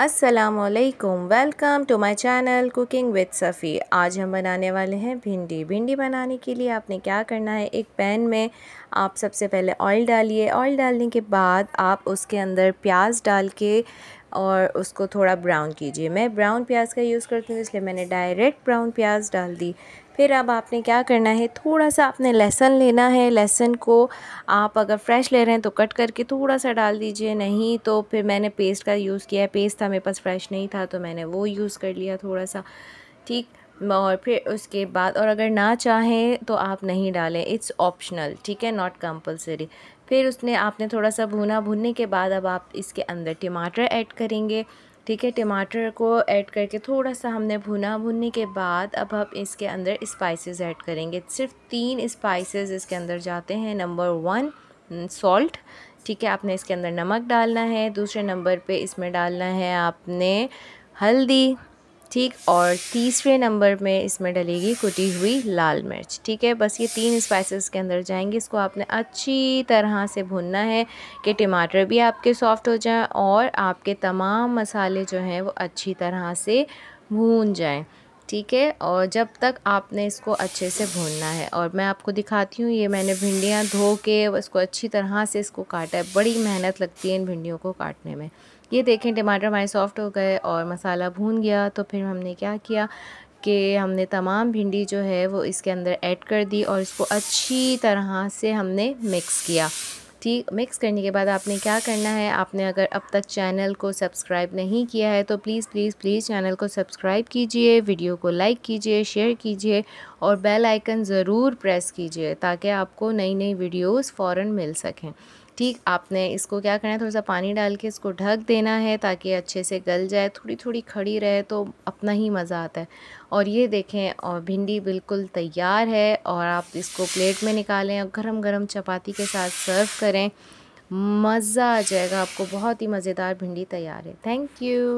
असलकुम welcome to my channel cooking with Safi आज हम बनाने वाले हैं भिंडी भिंडी बनाने के लिए आपने क्या करना है एक पैन में आप सबसे पहले ऑयल डालिए ऑयल डालने के बाद आप उसके अंदर प्याज डाल के और उसको थोड़ा ब्राउन कीजिए मैं ब्राउन प्याज का यूज़ करती हूँ इसलिए मैंने डायरेक्ट ब्राउन प्याज डाल दी फिर अब आपने क्या करना है थोड़ा सा आपने लहसन लेना है लहसन को आप अगर फ्रेश ले रहे हैं तो कट करके थोड़ा सा डाल दीजिए नहीं तो फिर मैंने पेस्ट का यूज़ किया है पेस्ट था मेरे पास फ्रेश नहीं था तो मैंने वो यूज़ कर लिया थोड़ा सा ठीक और फिर उसके बाद और अगर ना चाहें तो आप नहीं डालें इट्स ऑप्शनल ठीक है नॉट कंपलसरी फिर उसने आपने थोड़ा सा भुना भुनने के बाद अब आप इसके अंदर टमाटर ऐड करेंगे ठीक है टमाटर को ऐड करके थोड़ा सा हमने भुना भुनने के बाद अब हम इसके अंदर स्पाइसेस ऐड करेंगे सिर्फ तीन स्पाइसेस इसके अंदर जाते हैं नंबर वन सॉल्ट ठीक है आपने इसके अंदर नमक डालना है दूसरे नंबर पे इसमें डालना है आपने हल्दी ठीक और तीसरे नंबर में इसमें डलेगी कुटी हुई लाल मिर्च ठीक है बस ये तीन स्पाइसेस के अंदर जाएंगे इसको आपने अच्छी तरह से भुनना है कि टमाटर भी आपके सॉफ्ट हो जाएं और आपके तमाम मसाले जो हैं वो अच्छी तरह से भून जाएं ठीक है और जब तक आपने इसको अच्छे से भूनना है और मैं आपको दिखाती हूँ ये मैंने भिंडियाँ धो के इसको अच्छी तरह से इसको काटा है बड़ी मेहनत लगती है इन भिंडियों को काटने में ये देखें टमाटर हमारे सॉफ़्ट हो गए और मसाला भून गया तो फिर हमने क्या किया कि हमने तमाम भिंडी जो है वो इसके अंदर ऐड कर दी और इसको अच्छी तरह से हमने मिक्स किया ठीक मिक्स करने के बाद आपने क्या करना है आपने अगर अब तक चैनल को सब्सक्राइब नहीं किया है तो प्लीज़ प्लीज़ प्लीज़ चैनल को सब्सक्राइब कीजिए वीडियो को लाइक कीजिए शेयर कीजिए और बेल आइकन ज़रूर प्रेस कीजिए ताकि आपको नई नई वीडियोस फ़ौर मिल सकें ठीक आपने इसको क्या करना है थोड़ा सा पानी डाल के इसको ढक देना है ताकि अच्छे से गल जाए थोड़ी थोड़ी खड़ी रहे तो अपना ही मज़ा आता है और ये देखें और भिंडी बिल्कुल तैयार है और आप इसको प्लेट में निकालें और गरम गरम चपाती के साथ सर्व करें मज़ा आ जाएगा आपको बहुत ही मज़ेदार भिंडी तैयार है थैंक यू